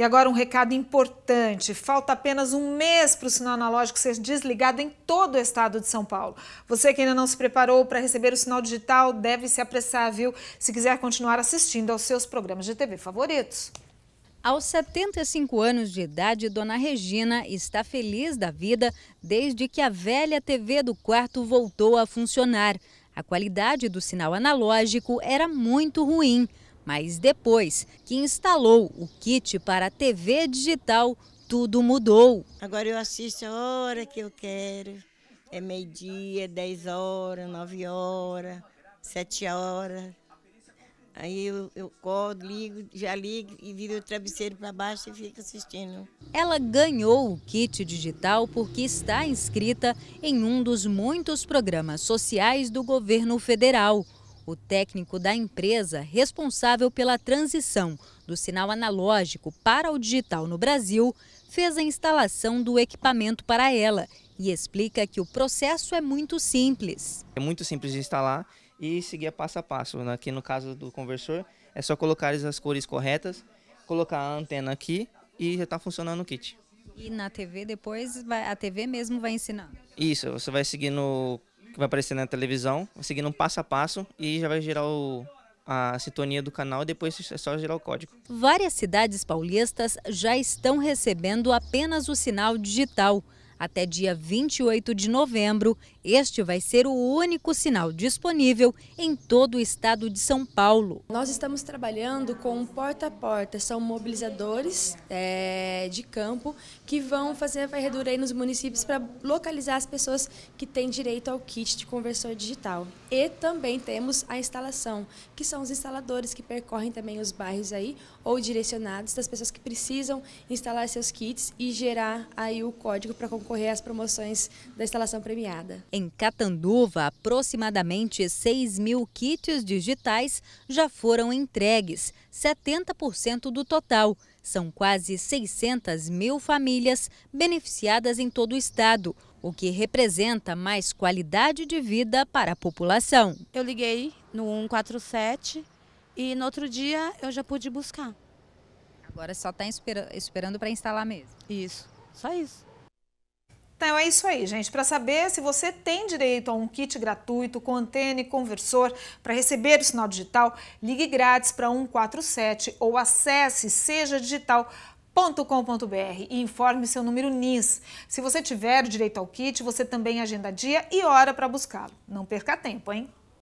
E agora um recado importante: falta apenas um mês para o sinal analógico ser desligado em todo o estado de São Paulo. Você que ainda não se preparou para receber o sinal digital deve se apressar, viu? Se quiser continuar assistindo aos seus programas de TV favoritos. Aos 75 anos de idade, Dona Regina está feliz da vida desde que a velha TV do quarto voltou a funcionar. A qualidade do sinal analógico era muito ruim. Mas depois que instalou o kit para a TV digital, tudo mudou. Agora eu assisto a hora que eu quero. É meio-dia, 10 horas, 9 horas, 7 horas. Aí eu, eu acordo, ligo, já ligo e viro o travesseiro para baixo e fico assistindo. Ela ganhou o kit digital porque está inscrita em um dos muitos programas sociais do governo federal o técnico da empresa responsável pela transição do sinal analógico para o digital no Brasil fez a instalação do equipamento para ela e explica que o processo é muito simples. É muito simples de instalar e seguir passo a passo. Aqui no caso do conversor, é só colocar as cores corretas, colocar a antena aqui e já está funcionando o kit. E na TV depois a TV mesmo vai ensinando? Isso, você vai seguindo vai aparecer na televisão, seguindo um passo a passo e já vai gerar o, a sintonia do canal e depois é só gerar o código. Várias cidades paulistas já estão recebendo apenas o sinal digital. Até dia 28 de novembro, este vai ser o único sinal disponível em todo o estado de São Paulo. Nós estamos trabalhando com porta a porta, são mobilizadores é, de campo que vão fazer a varredura aí nos municípios para localizar as pessoas que têm direito ao kit de conversor digital. E também temos a instalação, que são os instaladores que percorrem também os bairros aí ou direcionados das pessoas que precisam instalar seus kits e gerar aí o código para concorrer concorrer às promoções da instalação premiada. Em Catanduva, aproximadamente 6 mil kits digitais já foram entregues, 70% do total. São quase 600 mil famílias beneficiadas em todo o estado, o que representa mais qualidade de vida para a população. Eu liguei no 147 e no outro dia eu já pude buscar. Agora só está esperando para instalar mesmo? Isso, só isso. Então é isso aí, gente. Para saber se você tem direito a um kit gratuito com antena e conversor para receber o sinal digital, ligue grátis para 147 ou acesse seja digital com.br e informe seu número NIS. Se você tiver direito ao kit, você também agenda dia e hora para buscá-lo. Não perca tempo, hein?